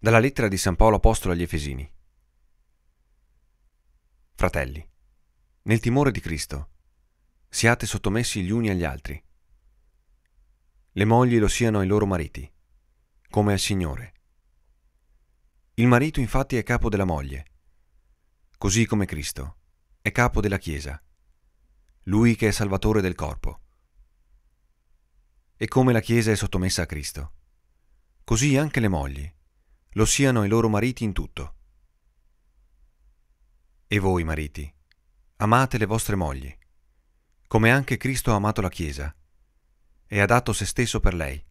Dalla lettera di San Paolo Apostolo agli Efesini. Fratelli, nel timore di Cristo, siate sottomessi gli uni agli altri. Le mogli lo siano ai loro mariti, come al Signore. Il marito infatti è capo della moglie, così come Cristo è capo della Chiesa, lui che è salvatore del corpo. E come la Chiesa è sottomessa a Cristo, così anche le mogli lo siano i loro mariti in tutto. E voi, mariti, amate le vostre mogli, come anche Cristo ha amato la Chiesa, e ha dato se stesso per lei,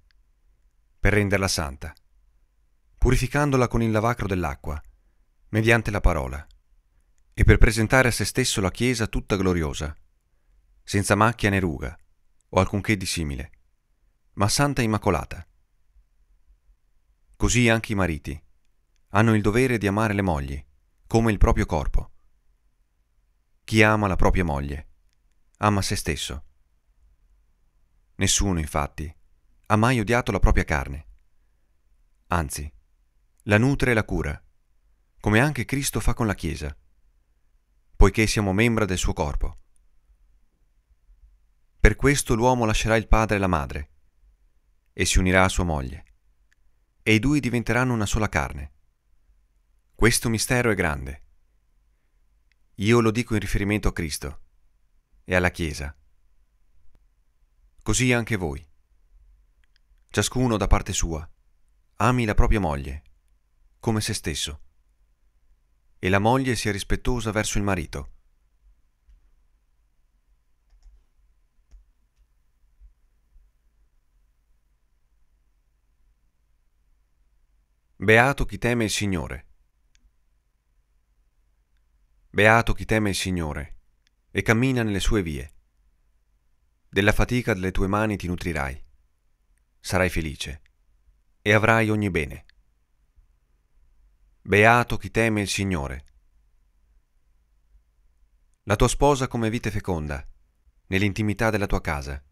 per renderla santa, purificandola con il lavacro dell'acqua, mediante la parola, e per presentare a se stesso la Chiesa tutta gloriosa, senza macchia né ruga, o alcunché di simile, ma santa e immacolata. Così anche i mariti hanno il dovere di amare le mogli, come il proprio corpo. Chi ama la propria moglie, ama se stesso. Nessuno, infatti, ha mai odiato la propria carne. Anzi, la nutre e la cura, come anche Cristo fa con la Chiesa, poiché siamo membra del suo corpo. Per questo l'uomo lascerà il padre e la madre, e si unirà a sua moglie, e i due diventeranno una sola carne. Questo mistero è grande. Io lo dico in riferimento a Cristo e alla Chiesa. Così anche voi. Ciascuno da parte sua ami la propria moglie, come se stesso, e la moglie sia rispettosa verso il marito. Beato chi teme il Signore. Beato chi teme il Signore e cammina nelle sue vie. Della fatica delle tue mani ti nutrirai, sarai felice e avrai ogni bene. Beato chi teme il Signore. La tua sposa come vite feconda, nell'intimità della tua casa.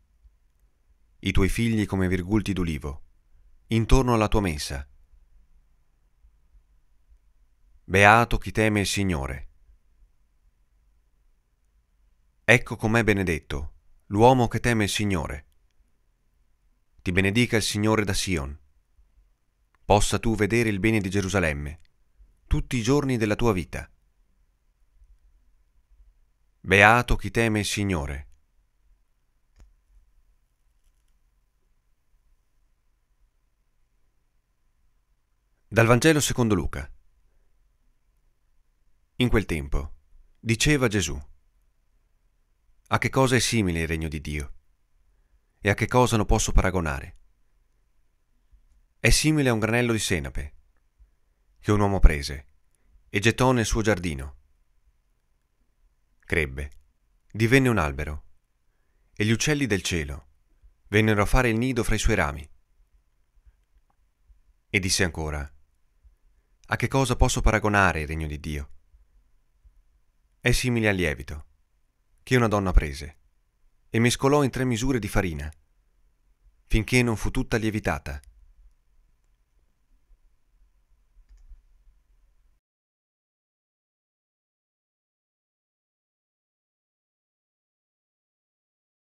I tuoi figli come virgulti d'olivo, intorno alla tua mensa Beato chi teme il Signore. Ecco com'è benedetto l'uomo che teme il Signore. Ti benedica il Signore da Sion. Possa tu vedere il bene di Gerusalemme tutti i giorni della tua vita. Beato chi teme il Signore. Dal Vangelo secondo Luca. In quel tempo diceva Gesù, a che cosa è simile il regno di Dio e a che cosa lo posso paragonare? È simile a un granello di senape che un uomo prese e gettò nel suo giardino. Crebbe, divenne un albero e gli uccelli del cielo vennero a fare il nido fra i suoi rami. E disse ancora, a che cosa posso paragonare il regno di Dio? è simile al lievito, che una donna prese, e mescolò in tre misure di farina, finché non fu tutta lievitata,